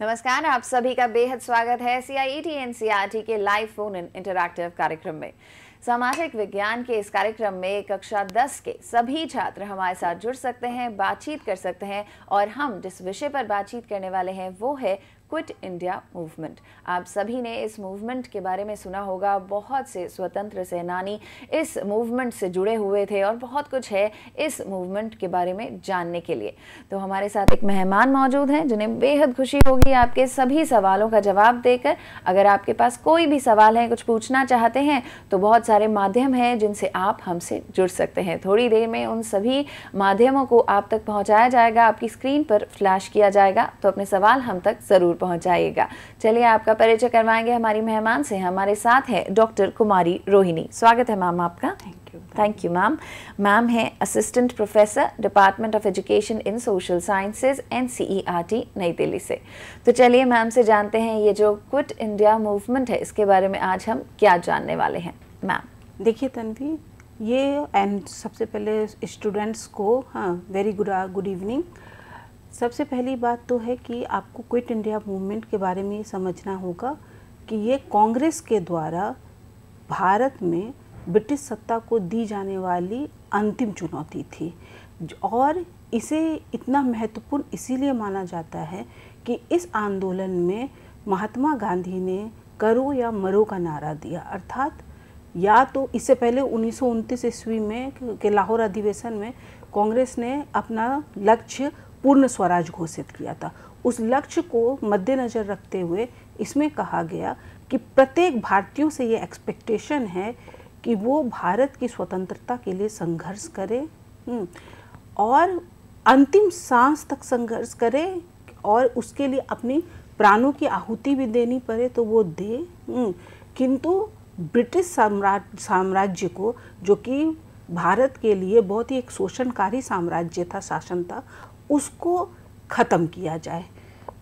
नमस्कार आप सभी का बेहद स्वागत है सीआईटी एनसीईआरटी e के लाइव फोन इन इंटरक्टिव कार्यक्रम में सामाजिक विज्ञान के इस कार्यक्रम में कक्षा 10 के सभी छात्र हमारे साथ जुड़ सकते हैं बातचीत कर सकते हैं और हम जिस विषय पर बातचीत करने वाले हैं वो है क्विट इंडिया मूवमेंट आप सभी ने इस मूवमेंट के बारे में सुना होगा बहुत से स्वतंत्र सेनानी इस मूवमेंट से जुड़े हुए थे और बहुत कुछ है इस मूवमेंट के बारे में जानने के लिए तो हमारे साथ एक मेहमान मौजूद हैं जिन्हें बेहद खुशी होगी आपके सभी सवालों का जवाब देकर अगर आपके पास कोई भी सवाल है कुछ पूछना चाहते हैं तो बहुत सारे माध्यम हैं जिनसे आप हमसे जुड़ सकते हैं थोड़ी देर में उन सभी माध्यमों को आप तक पहुँचाया जाएगा आपकी स्क्रीन पर फ्लैश किया जाएगा तो अपने सवाल हम तक ज़रूर पहुंचाइएगा चलिए आपका परिचय करवाएंगे हमारी मेहमान से हमारे साथ है डॉक्टर कुमारी रोहिणी स्वागत है मैम आपका thank you thank you ma'am ma'am है assistant professor department of education in social sciences and C Nai Delhi से तो चलिए मैम से जानते हैं ये जो क्विट इंडिया मूवमेंट है इसके बारे में आज हम क्या जानने वाले हैं मैम देखिए तनवी ये एंड सबसे पहले स्टूडेंट्स को हाँ वेरी गुड गुड इवनिंग सबसे पहली बात तो है कि आपको क्विट इंडिया मूवमेंट के बारे में समझना होगा कि ये कांग्रेस के द्वारा भारत में ब्रिटिश सत्ता को दी जाने वाली अंतिम चुनौती थी और इसे इतना महत्वपूर्ण इसीलिए माना जाता है कि इस आंदोलन में महात्मा गांधी ने करो या मरो का नारा दिया अर्थात या तो इससे पहले उन्नीस ईस्वी में के लाहौर अधिवेशन में कांग्रेस ने अपना लक्ष्य पूर्ण स्वराज घोषित किया था उस लक्ष्य को मद्देनज़र रखते हुए इसमें कहा गया कि प्रत्येक भारतीयों से ये एक्सपेक्टेशन है कि वो भारत की स्वतंत्रता के लिए संघर्ष करें हम्म, और अंतिम सांस तक संघर्ष करें और उसके लिए अपनी प्राणों की आहुति भी देनी पड़े तो वो दे हम्म, किंतु ब्रिटिश साम्राज्य साम्राज्य को जो कि भारत के लिए बहुत ही एक शोषणकारी साम्राज्य था शासन था उसको ख़त्म किया जाए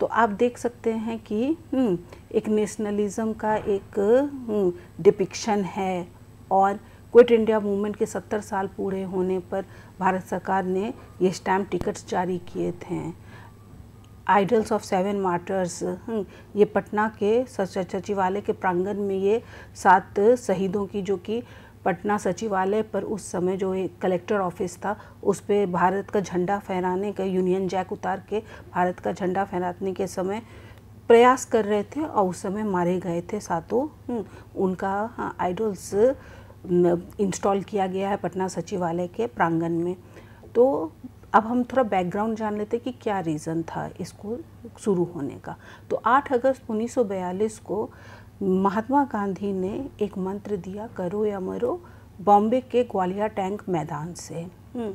तो आप देख सकते हैं कि हम्म, एक नेशनलिज़म का एक डिपिक्शन हम्म, है और क्विट इंडिया मूवमेंट के सत्तर साल पूरे होने पर भारत सरकार ने ये स्टैम्प टिकट्स जारी किए थे आइडल्स ऑफ सेवन मार्टर्स ये पटना के सचिवालय के प्रांगण में ये सात शहीदों की जो कि पटना सचिवालय पर उस समय जो एक कलेक्टर ऑफिस था उस पर भारत का झंडा फहराने का यूनियन जैक उतार के भारत का झंडा फहराने के समय प्रयास कर रहे थे और उस समय मारे गए थे सातों हम्म, उनका आइडल्स हाँ, इंस्टॉल किया गया है पटना सचिवालय के प्रांगण में तो अब हम थोड़ा बैकग्राउंड जान लेते कि क्या रीज़न था इसको शुरू होने का तो 8 अगस्त 1942 को महात्मा गांधी ने एक मंत्र दिया करो या मरो बॉम्बे के ग्वालिया टैंक मैदान से हम्म,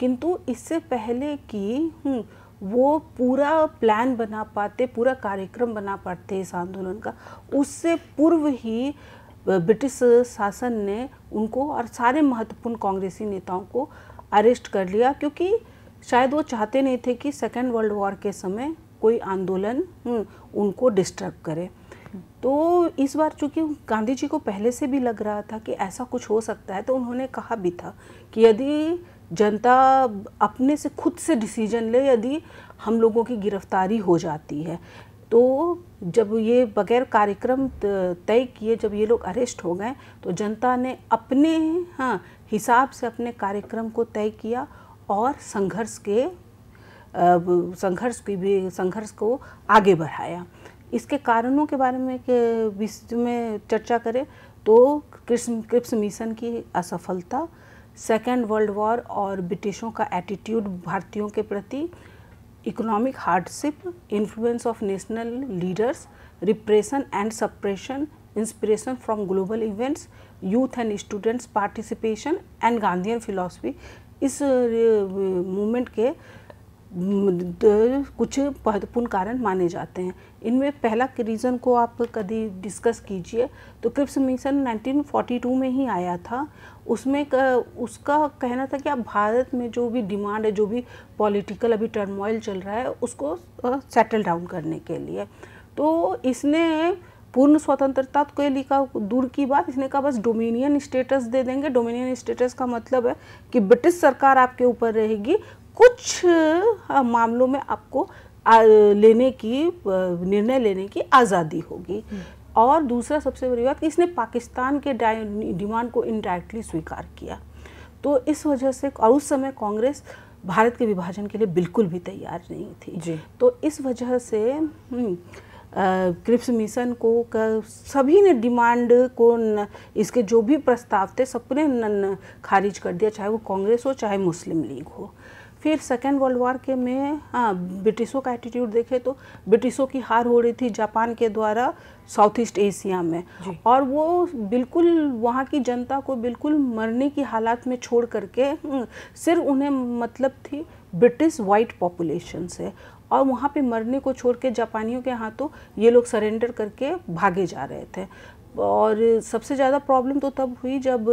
किंतु इससे पहले कि हम्म, वो पूरा प्लान बना पाते पूरा कार्यक्रम बना पाते इस आंदोलन का उससे पूर्व ही ब्रिटिश शासन ने उनको और सारे महत्वपूर्ण कांग्रेसी नेताओं को अरेस्ट कर लिया क्योंकि शायद वो चाहते नहीं थे कि सेकेंड वर्ल्ड वॉर के समय कोई आंदोलन हम्म, उनको डिस्टर्ब करे तो इस बार चूंकि गांधी जी को पहले से भी लग रहा था कि ऐसा कुछ हो सकता है तो उन्होंने कहा भी था कि यदि जनता अपने से खुद से डिसीजन ले यदि हम लोगों की गिरफ्तारी हो जाती है तो जब ये बगैर कार्यक्रम तय किए जब ये लोग अरेस्ट हो गए तो जनता ने अपने हाँ हिसाब से अपने कार्यक्रम को तय किया और संघर्ष के संघर्ष की भी संघर्ष को आगे बढ़ाया इसके कारणों के बारे में के में चर्चा करें तो क्रिप्स मिशन की असफलता सेकेंड वर्ल्ड वॉर और ब्रिटिशों का एटीट्यूड भारतीयों के प्रति economic hardship influence of national leaders repression and suppression inspiration from global events youth and students participation and Gandhian philosophy इस मूवमेंट के कुछ महत्वपूर्ण कारण माने जाते हैं इनमें पहला रीज़न को आप कभी डिस्कस कीजिए तो क्रिप्स मिशन 1942 में ही आया था उसमें उसका कहना था कि आप भारत में जो भी डिमांड है जो भी पॉलिटिकल अभी टर्मोइल चल रहा है उसको सेटल डाउन करने के लिए तो इसने पूर्ण स्वतंत्रता को लिखा दूर की बात इसने कहा बस डोमिनियन स्टेटस दे देंगे डोमिनियन स्टेटस का मतलब है कि ब्रिटिश सरकार आपके ऊपर रहेगी कुछ हाँ, मामलों में आपको लेने की निर्णय लेने की आज़ादी होगी हम्म। और दूसरा सबसे बड़ी बात कि इसने पाकिस्तान के डिमांड को इनडायरेक्टली स्वीकार किया तो इस वजह से और उस समय कांग्रेस भारत के विभाजन के लिए बिल्कुल भी तैयार नहीं थी जी तो इस वजह से हम्म, क्रिप्स मिशन को सभी ने डिमांड को न, इसके जो भी प्रस्ताव थे सबने खारिज कर दिया चाहे वो कांग्रेस हो चाहे मुस्लिम लीग हो फिर सेकेंड वर्ल्ड वॉर के में हाँ ब्रिटिशों का एटीट्यूड देखे तो ब्रिटिशों की हार हो रही थी जापान के द्वारा साउथ ईस्ट एशिया में और वो बिल्कुल वहाँ की जनता को बिल्कुल मरने की हालात में छोड़ करके हम्म, सिर्फ उन्हें मतलब थी ब्रिटिश वाइट पॉपुलेशन से और वहाँ पे मरने को छोड़ के जापानियों के हाथों ये लोग सरेंडर करके भागे जा रहे थे और सबसे ज़्यादा प्रॉब्लम तो तब हुई जब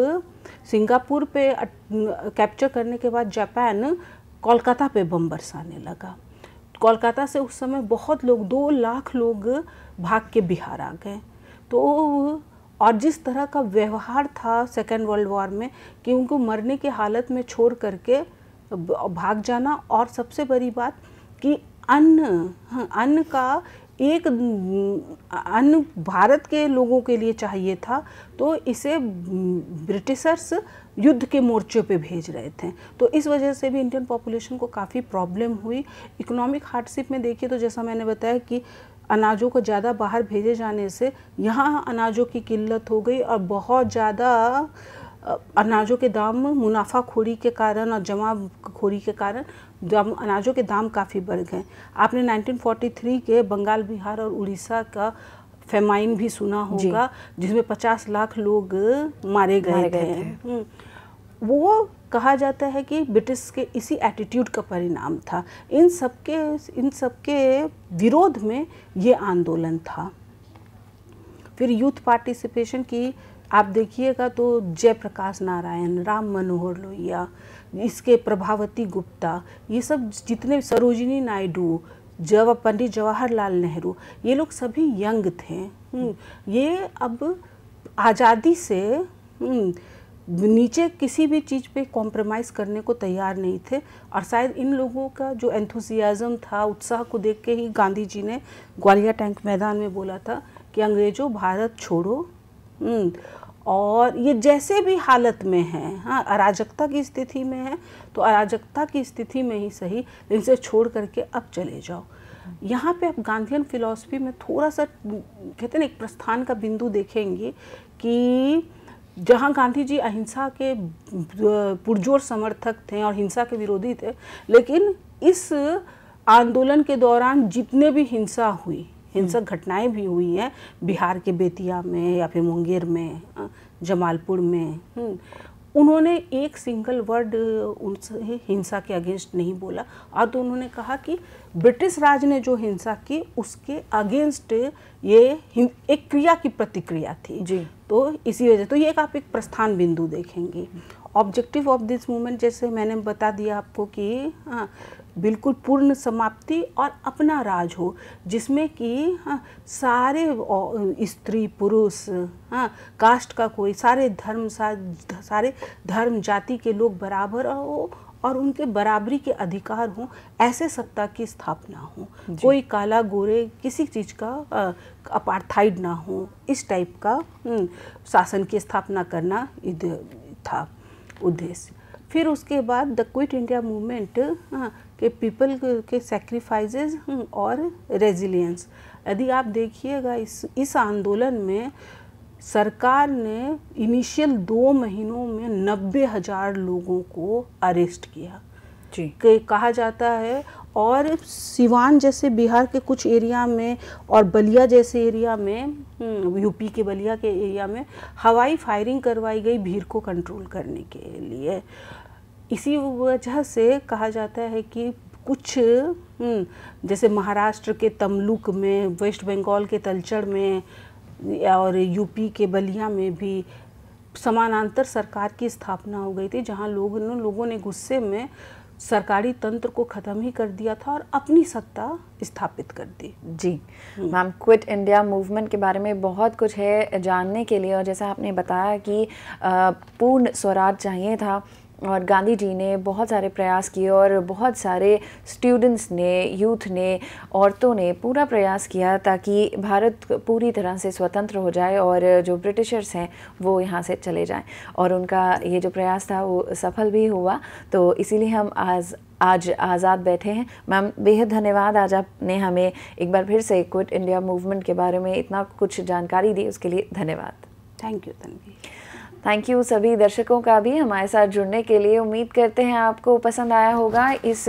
सिंगापुर पे कैप्चर करने के बाद जापान कोलकाता पे बम बरसाने लगा कोलकाता से उस समय बहुत लोग दो लाख लोग भाग के बिहार आ गए तो और जिस तरह का व्यवहार था सेकेंड वर्ल्ड वॉर में कि उनको मरने की हालत में छोड़ करके भाग जाना और सबसे बड़ी बात कि अन्न हाँ, अन्न का एक अन्य भारत के लोगों के लिए चाहिए था तो इसे ब्रिटिशर्स युद्ध के मोर्चे पे भेज रहे थे तो इस वजह से भी इंडियन पॉपुलेशन को काफ़ी प्रॉब्लम हुई इकोनॉमिक हार्डशिप में देखिए तो जैसा मैंने बताया कि अनाजों को ज़्यादा बाहर भेजे जाने से यहाँ अनाजों की किल्लत हो गई और बहुत ज़्यादा अनाजों के दाम मुनाफाखोरी के कारण और जमा खोरी के कारण अनाजों के दाम काफ़ी बढ़ गए आपने 1943 के बंगाल बिहार और उड़ीसा का फेमाइन भी सुना होगा जिसमें 50 लाख लोग मारे गए थे। हम्म। वो कहा जाता है कि ब्रिटिश के इसी एटीट्यूड का परिणाम था इन सबके इन सबके विरोध में ये आंदोलन था फिर यूथ पार्टिसिपेशन की आप देखिएगा तो जयप्रकाश नारायण राम मनोहर लोहिया इसके प्रभावती गुप्ता ये सब जितने सरोजिनी नायडू जवा पंडित जवाहरलाल नेहरू ये लोग सभी यंग थे हम्म, ये अब आज़ादी से हम्म, नीचे किसी भी चीज़ पे कॉम्प्रोमाइज़ करने को तैयार नहीं थे और शायद इन लोगों का जो एंथुसियाज़म था उत्साह को देख के ही गांधी जी ने ग्वालियर टैंक मैदान में बोला था कि अंग्रेज़ों भारत छोड़ो हम्म, और ये जैसे भी हालत में है हाँ अराजकता की स्थिति में है तो अराजकता की स्थिति में ही सही इनसे छोड़ करके अब चले जाओ यहाँ पे आप गांधीन फिलॉसफी में थोड़ा सा कहते हैं एक प्रस्थान का बिंदु देखेंगे कि जहाँ गांधी जी अहिंसा के पुरजोर समर्थक थे और हिंसा के विरोधी थे लेकिन इस आंदोलन के दौरान जितने भी हिंसा हुई हिंसक घटनाएं भी हुई हैं बिहार के बेतिया में या फिर मुंगेर में जमालपुर में हम्म। उन्होंने एक सिंगल वर्ड उनसे हिंसा के अगेंस्ट नहीं बोला और तो उन्होंने कहा कि ब्रिटिश राज ने जो हिंसा की उसके अगेंस्ट ये एक क्रिया की प्रतिक्रिया थी जी तो इसी वजह तो ये एक आप एक प्रस्थान बिंदु देखेंगे ऑब्जेक्टिव ऑफ दिस मूवमेंट जैसे मैंने बता दिया आपको कि हाँ बिल्कुल पूर्ण समाप्ति और अपना राज हो जिसमें कि हाँ, सारे स्त्री पुरुष हाँ कास्ट का कोई सारे धर्म सा, सारे धर्म जाति के लोग बराबर हो और उनके बराबरी के अधिकार हों ऐसे सत्ता की स्थापना हो कोई काला गोरे किसी चीज़ का अपार्थाइड ना हो इस टाइप का हम्म, शासन की स्थापना करना था उद्देश्य फिर उसके बाद द क्विट इंडिया मूवमेंट हाँ, कि पीपल के सेक्रीफाइजेज और रेजिलियंस यदि आप देखिएगा इस इस आंदोलन में सरकार ने इनिशियल दो महीनों में नब्बे हज़ार लोगों को अरेस्ट किया जी के कहा जाता है और सिवान जैसे बिहार के कुछ एरिया में और बलिया जैसे एरिया में यूपी हम्म, के बलिया के एरिया में हवाई फायरिंग करवाई गई भीड़ को कंट्रोल करने के लिए इसी वजह से कहा जाता है कि कुछ हम्म, जैसे महाराष्ट्र के तमलुक में वेस्ट बंगाल के तलचड़ में और यूपी के बलिया में भी समानांतर सरकार की स्थापना हो गई थी जहां लोग लोगों ने गुस्से में सरकारी तंत्र को ख़त्म ही कर दिया था और अपनी सत्ता स्थापित कर दी जी हम्म। मैम क्विट इंडिया मूवमेंट के बारे में बहुत कुछ है जानने के लिए और जैसा आपने बताया कि पूर्ण स्वराज चाहिए था और गांधी जी ने बहुत सारे प्रयास किए और बहुत सारे स्टूडेंट्स ने यूथ ने औरतों ने पूरा प्रयास किया ताकि भारत पूरी तरह से स्वतंत्र हो जाए और जो ब्रिटिशर्स हैं वो यहाँ से चले जाएं और उनका ये जो प्रयास था वो सफल भी हुआ तो इसीलिए हम आज आज आज़ाद बैठे हैं मैम बेहद धन्यवाद आज आपने हमें एक बार फिर से क्विट इंडिया मूवमेंट के बारे में इतना कुछ जानकारी दी उसके लिए धन्यवाद thank you Tanveer thank you सभी दर्शकों का भी हमारे साथ जुड़ने के लिए उम्मीद करते हैं आपको पसंद आया होगा इस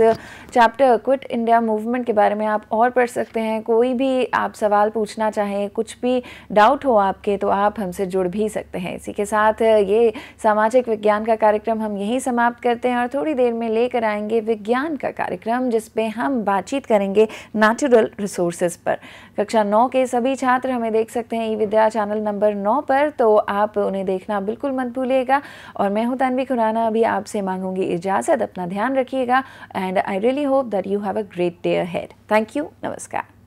चैप्टर क्विट इंडिया मूवमेंट के बारे में आप और पढ़ सकते हैं कोई भी आप सवाल पूछना चाहें कुछ भी डाउट हो आपके तो आप हमसे जुड़ भी सकते हैं इसी के साथ ये सामाजिक विज्ञान का कार्यक्रम हम यहीं समाप्त करते हैं और थोड़ी देर में लेकर आएंगे विज्ञान का कार्यक्रम जिसपे हम बातचीत करेंगे नेचुरल रिसोर्सेज पर कक्षा नौ के सभी छात्र हमें देख सकते हैं ई विद्या चैनल नंबर नौ पर तो आप उन्हें देखना बिल्कुल बिल्कुल मत भूलिएगा और मैं हूँ तनवी खुराना अभी आपसे मांगूंगी इजाज़त अपना ध्यान रखिएगा and I really hope that you have a great day ahead thank you नमस्कार